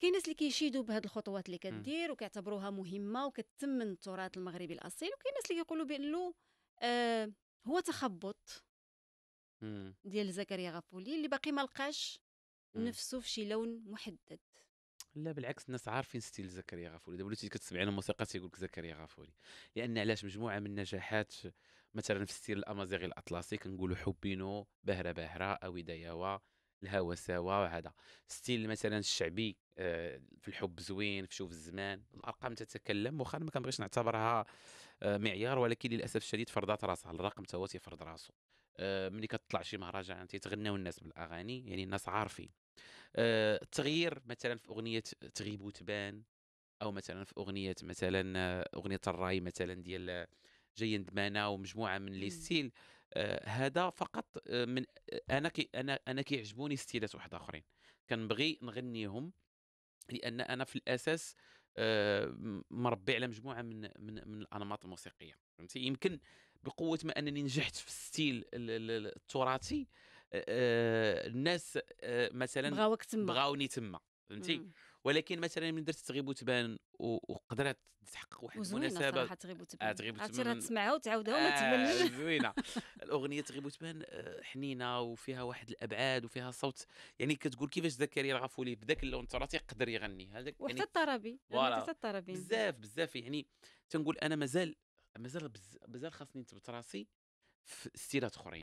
كاين ناس اللي كيشيدوا بهاد الخطوات اللي إمم. كدير وكيعتبروها مهمه وكتثمن التراث المغربي الاصيل وكاين ناس اللي كيقولوا بانه آه هو تخبط إمم. ديال زكريا غفولي اللي باقي ما لقاش إمم. نفسه في شي لون محدد لا بالعكس الناس عارفين ستيل زكريا غفوري دابا وليتي كتسمعي على الموسيقى تيقول لك زكريا غفوري لان علاش مجموعه من النجاحات مثلا في ستيل الامازيغي الاطلسي كنقولوا حبينو بهره بهره اوي دياوا الهوسوه وهذا ستيل مثلا الشعبي آه، في الحب زوين في شوف الزمان الارقام تتكلم واخا ما كنبغيش نعتبرها آه، معيار ولكن للاسف الشديد فرضات راسها الرقم تا هو تيفرض راسو آه، ملي كتطلع شي مهرجان تيتغناو الناس بالاغاني يعني الناس عارفين التغيير مثلا في اغنيه تغيب وتبان او مثلا في اغنيه مثلا اغنيه الراي مثلا ديال جاي ندمانه ومجموعه من لي إمم. ستيل آه هذا فقط آه من انا كي انا انا كيعجبوني ستيلات واحد اخرين كنبغي نغنيهم لان انا في الاساس آه مربي على مجموعه من من من الانماط الموسيقيه فهمتي يمكن بقوه ما انني نجحت في الستيل التراثي آه، آه، الناس آه، مثلا بغاوك تما بغاوني تما فهمتي ولكن مثلا من درت تغيب وتبان وقدرت تحقق واحد المناسبه تغيب وتبان آه تغيب وتبان تسمعها وتعاودها وما آه، تبانش زوينه الاغنيه تغيب وتبان آه، حنينه وفيها واحد الابعاد وفيها صوت يعني كتقول كيفاش زكريا الغفولي بذاك اللون التراثي يقدر يغني هذاك وحتى الطرابي يعني الطربي يعني حتى الطربي بزاف بزاف يعني تنقول انا مازال مازال بزاف خاصني نثبت راسي في ستيلات اخرين